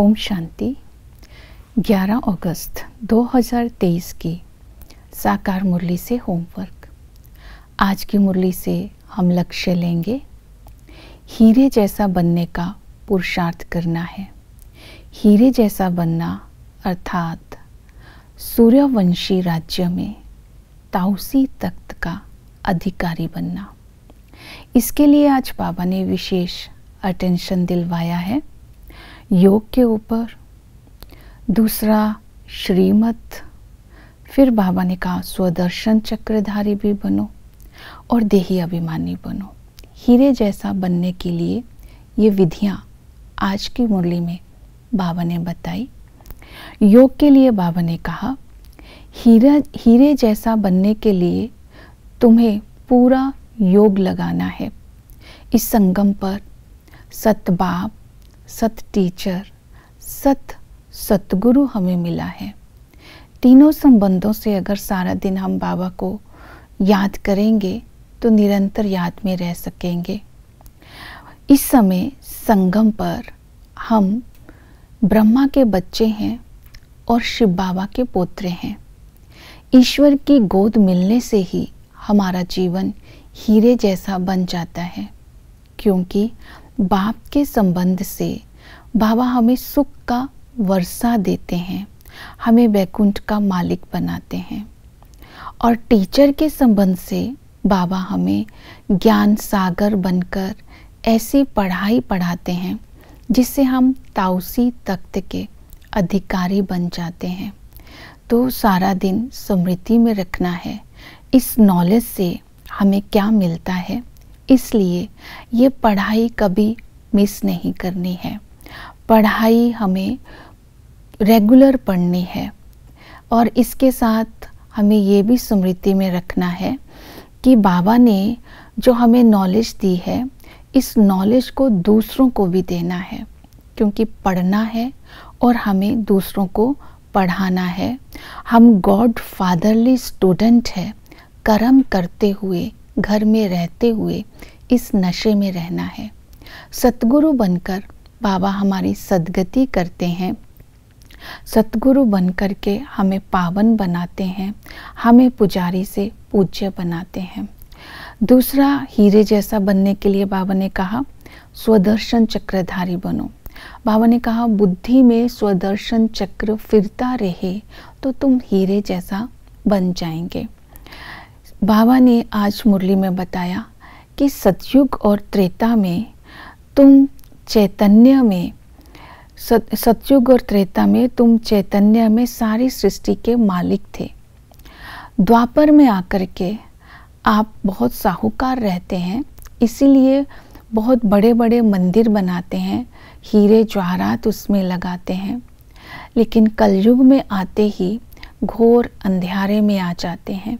ओम शांति 11 अगस्त 2023 की साकार मुरली से होमवर्क आज की मुरली से हम लक्ष्य लेंगे हीरे जैसा बनने का पुरुषार्थ करना है हीरे जैसा बनना अर्थात सूर्यवंशी राज्य में ताउसी तख्त का अधिकारी बनना इसके लिए आज बाबा ने विशेष अटेंशन दिलवाया है योग के ऊपर दूसरा श्रीमत फिर बाबा ने कहा स्वदर्शन चक्रधारी भी बनो और देही अभिमानी बनो हीरे जैसा बनने के लिए ये विधियाँ आज की मुरली में बाबा ने बताई योग के लिए बाबा ने कहा हीरा हीरे जैसा बनने के लिए तुम्हें पूरा योग लगाना है इस संगम पर सतबाप सत टीचर सत सतगुरु हमें मिला है तीनों संबंधों से अगर सारा दिन हम बाबा को याद करेंगे तो निरंतर याद में रह सकेंगे इस समय संगम पर हम ब्रह्मा के बच्चे हैं और शिव बाबा के पोत्रे हैं ईश्वर की गोद मिलने से ही हमारा जीवन हीरे जैसा बन जाता है क्योंकि बाप के संबंध से बाबा हमें सुख का वर्षा देते हैं हमें वैकुंठ का मालिक बनाते हैं और टीचर के संबंध से बाबा हमें ज्ञान सागर बनकर ऐसी पढ़ाई पढ़ाते हैं जिससे हम ताउसी तख्त के अधिकारी बन जाते हैं तो सारा दिन समृद्धि में रखना है इस नॉलेज से हमें क्या मिलता है इसलिए ये पढ़ाई कभी मिस नहीं करनी है पढ़ाई हमें रेगुलर पढ़नी है और इसके साथ हमें ये भी स्मृति में रखना है कि बाबा ने जो हमें नॉलेज दी है इस नॉलेज को दूसरों को भी देना है क्योंकि पढ़ना है और हमें दूसरों को पढ़ाना है हम गॉड फादरली स्टूडेंट है कर्म करते हुए घर में रहते हुए इस नशे में रहना है सतगुरु बनकर बाबा हमारी सदगति करते हैं सतगुरु बनकर के हमें पावन बनाते हैं हमें पुजारी से पूज्य बनाते हैं दूसरा हीरे जैसा बनने के लिए बाबा ने कहा स्वदर्शन चक्रधारी बनो बाबा ने कहा बुद्धि में स्वदर्शन चक्र फिरता रहे तो तुम हीरे जैसा बन जाएंगे बाबा ने आज मुरली में बताया कि सतयुग और त्रेता में तुम चैतन्य में सत सतयुग और त्रेता में तुम चैतन्य में सारी सृष्टि के मालिक थे द्वापर में आकर के आप बहुत साहूकार रहते हैं इसीलिए बहुत बड़े बड़े मंदिर बनाते हैं हीरे जवाहरात उसमें लगाते हैं लेकिन कलयुग में आते ही घोर अंधेरे में आ जाते हैं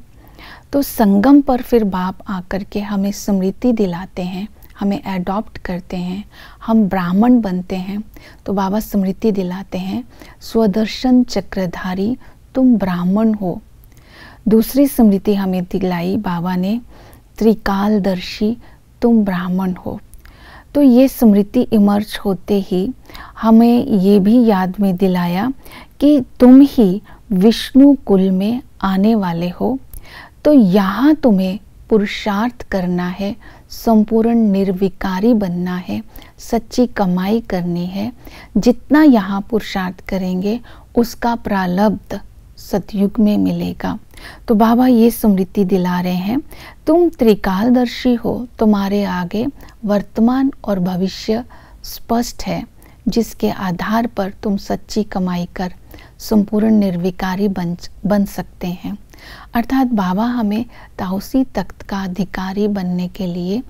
तो संगम पर फिर बाप आकर के हमें स्मृति दिलाते हैं हमें एडॉप्ट करते हैं हम ब्राह्मण बनते हैं तो बाबा स्मृति दिलाते हैं स्वदर्शन चक्रधारी तुम ब्राह्मण हो दूसरी स्मृति हमें दिलाई बाबा ने त्रिकालदर्शी तुम ब्राह्मण हो तो ये स्मृति इमर्ज होते ही हमें ये भी याद में दिलाया कि तुम ही विष्णु कुल में आने वाले हो तो यहाँ तुम्हें पुरुषार्थ करना है संपूर्ण निर्विकारी बनना है सच्ची कमाई करनी है जितना यहाँ पुरुषार्थ करेंगे उसका प्रालब्ध सतयुग में मिलेगा तो बाबा ये स्मृति दिला रहे हैं तुम त्रिकालदर्शी हो तुम्हारे आगे वर्तमान और भविष्य स्पष्ट है जिसके आधार पर तुम सच्ची कमाई कर संपूर्ण निर्विकारी बन बन सकते हैं अर्थात बाबा हमें ताउसी तख्त का अधिकारी बनने के लिए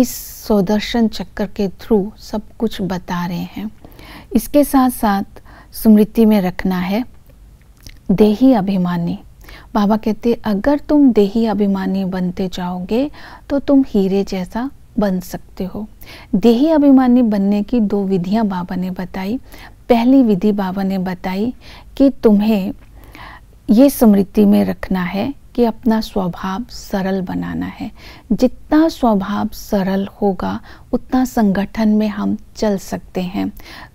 इस सौदर्शन चक्र के थ्रू सब कुछ बता रहे हैं इसके साथ साथ स्मृति में रखना है देही अभिमानी बाबा कहते अगर तुम देही अभिमानी बनते जाओगे तो तुम हीरे जैसा बन सकते हो देही अभिमानी बनने की दो विधियां बाबा ने बताई पहली विधि बाबा ने बताई कि तुम्हें ये स्मृति में रखना है कि अपना स्वभाव सरल बनाना है जितना स्वभाव सरल होगा उतना संगठन में हम चल सकते हैं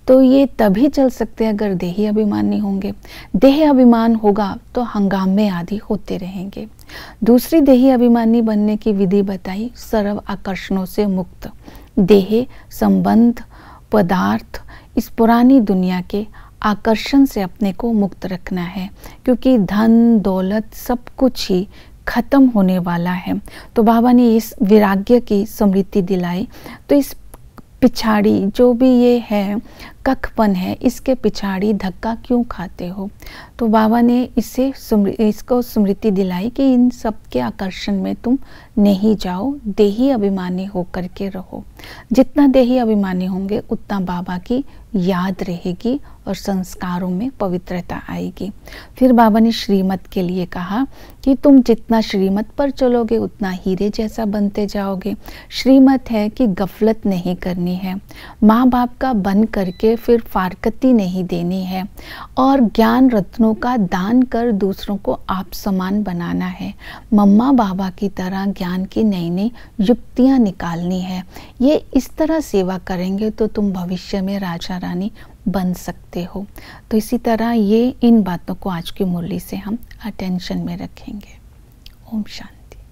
तो ये तभी चल सकते हैं अगर देही अभिमान नहीं होंगे देह अभिमान होगा तो हंगामे आदि होते रहेंगे दूसरी देही अभिमानी बनने की विधि बताई सर्व आकर्षणों से मुक्त देह संबंध पदार्थ इस पुरानी दुनिया के आकर्षण से अपने को मुक्त रखना है क्योंकि धन दौलत सब कुछ ही खत्म होने वाला है तो बाबा ने इस विराग्य की समृद्धि दिलाई तो इस पिछाड़ी जो भी ये है कखपन है इसके पिछाड़ी धक्का क्यों खाते हो तो बाबा ने इसे इसको स्मृति दिलाई कि इन सब के आकर्षण में तुम नहीं जाओ देही अभिमानी होकर के रहो जितना देही अभिमानी होंगे उतना बाबा की याद रहेगी और संस्कारों में पवित्रता आएगी फिर बाबा ने श्रीमत के लिए कहा कि तुम जितना श्रीमत पर चलोगे उतना हीरे जैसा बनते जाओगे श्रीमत है कि गफलत नहीं करनी है माँ बाप का बन करके फिर फारकती नहीं देनी है और ज्ञान रत्नों का दान कर दूसरों को आप समान बनाना है मम्मा बाबा की तरह ज्ञान की नई नई युक्तियाँ निकालनी है ये इस तरह सेवा करेंगे तो तुम भविष्य में राजा महारानी बन सकते हो तो इसी तरह ये इन बातों को आज की मुरली से हम अटेंशन में रखेंगे ओम शांति